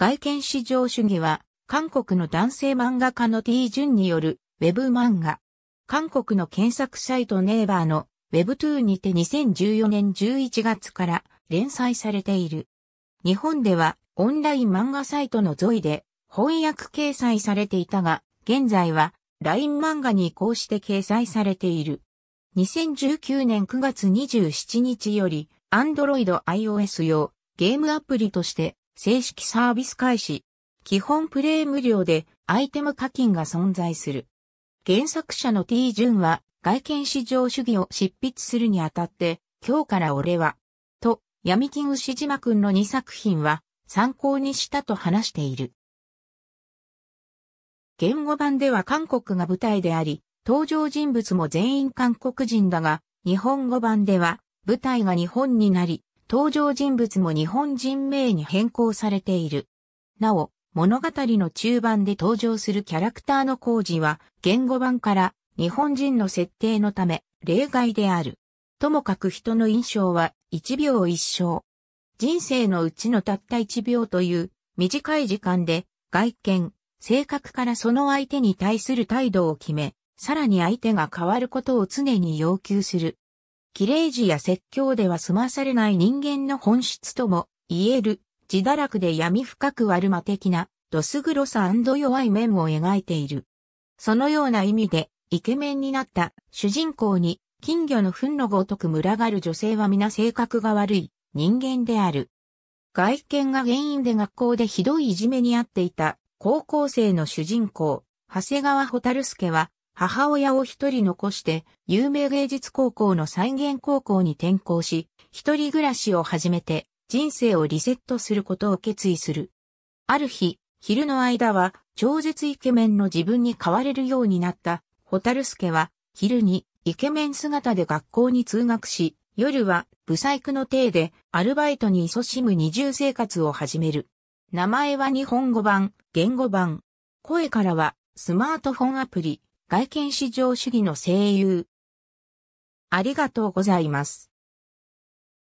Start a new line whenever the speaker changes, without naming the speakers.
外見至上主義は、韓国の男性漫画家の T ンによるウェブ漫画。韓国の検索サイトネイバーのウェブトゥーにて2014年11月から連載されている。日本ではオンライン漫画サイトのゾイで翻訳掲載されていたが、現在は LINE 漫画に移行して掲載されている。2019年9月27日より Android iOS 用ゲームアプリとして正式サービス開始。基本プレイ無料でアイテム課金が存在する。原作者の T・ ジュンは外見至上主義を執筆するにあたって、今日から俺は、と、闇金牛島くんの2作品は参考にしたと話している。言語版では韓国が舞台であり、登場人物も全員韓国人だが、日本語版では舞台が日本になり、登場人物も日本人名に変更されている。なお、物語の中盤で登場するキャラクターの工事は、言語版から日本人の設定のため、例外である。ともかく人の印象は、一秒一生。人生のうちのたった一秒という、短い時間で、外見、性格からその相手に対する態度を決め、さらに相手が変わることを常に要求する綺麗事や説教では済まされない人間の本質とも言える、自堕落で闇深く悪魔的な、ドス黒さ弱い面を描いている。そのような意味で、イケメンになった主人公に、金魚の糞のごとく群がる女性は皆性格が悪い人間である。外見が原因で学校でひどいいじめにあっていた高校生の主人公、長谷川蛍介は母親を一人残して、有名芸術高校の再現高校に転校し、一人暮らしを始めて、人生をリセットすることを決意する。ある日、昼の間は、超絶イケメンの自分に変われるようになった、ホタルスケは、昼に、イケメン姿で学校に通学し、夜は、ブサイクの体で、アルバイトに勤しむ二重生活を始める。名前は日本語版、言語版。声からは、スマートフォンアプリ、外見至上主義の声優。ありがとうございます。